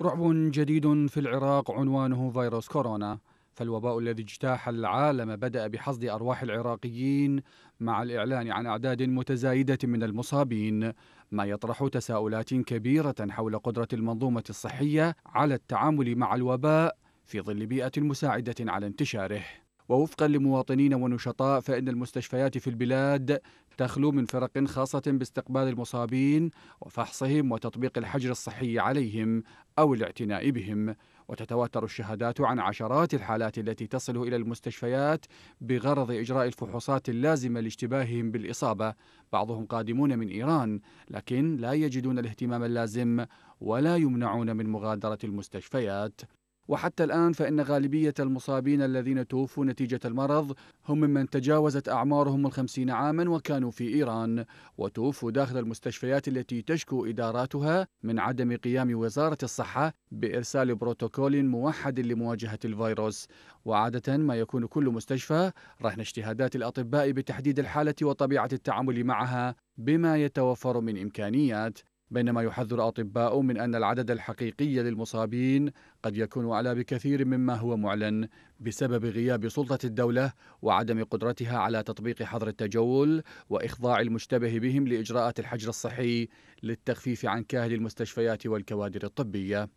رعب جديد في العراق عنوانه فيروس كورونا فالوباء الذي اجتاح العالم بدأ بحصد أرواح العراقيين مع الإعلان عن أعداد متزايدة من المصابين ما يطرح تساؤلات كبيرة حول قدرة المنظومة الصحية على التعامل مع الوباء في ظل بيئة مساعدة على انتشاره ووفقا لمواطنين ونشطاء فإن المستشفيات في البلاد تخلو من فرق خاصة باستقبال المصابين وفحصهم وتطبيق الحجر الصحي عليهم أو الاعتناء بهم وتتواتر الشهادات عن عشرات الحالات التي تصل إلى المستشفيات بغرض إجراء الفحوصات اللازمة لاشتباههم بالإصابة بعضهم قادمون من إيران لكن لا يجدون الاهتمام اللازم ولا يمنعون من مغادرة المستشفيات وحتى الآن فإن غالبية المصابين الذين توفوا نتيجة المرض هم ممن تجاوزت أعمارهم الخمسين عاما وكانوا في إيران وتوفوا داخل المستشفيات التي تشكو إداراتها من عدم قيام وزارة الصحة بإرسال بروتوكول موحد لمواجهة الفيروس وعادة ما يكون كل مستشفى رهن اجتهادات الأطباء بتحديد الحالة وطبيعة التعامل معها بما يتوفر من إمكانيات بينما يحذر اطباء من أن العدد الحقيقي للمصابين قد يكون أعلى بكثير مما هو معلن بسبب غياب سلطة الدولة وعدم قدرتها على تطبيق حظر التجول وإخضاع المشتبه بهم لإجراءات الحجر الصحي للتخفيف عن كاهل المستشفيات والكوادر الطبية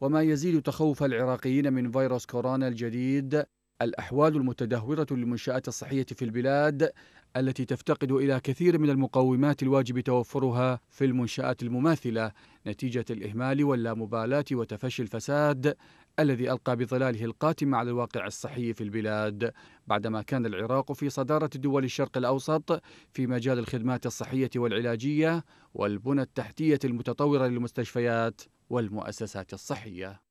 وما يزيد تخوف العراقيين من فيروس كورونا الجديد الأحوال المتدهورة للمنشآت الصحية في البلاد التي تفتقد إلى كثير من المقومات الواجب توفرها في المنشآت المماثلة نتيجة الإهمال واللامبالاة وتفشي الفساد الذي ألقى بظلاله القاتم على الواقع الصحي في البلاد بعدما كان العراق في صدارة دول الشرق الأوسط في مجال الخدمات الصحية والعلاجية والبنى التحتية المتطورة للمستشفيات والمؤسسات الصحية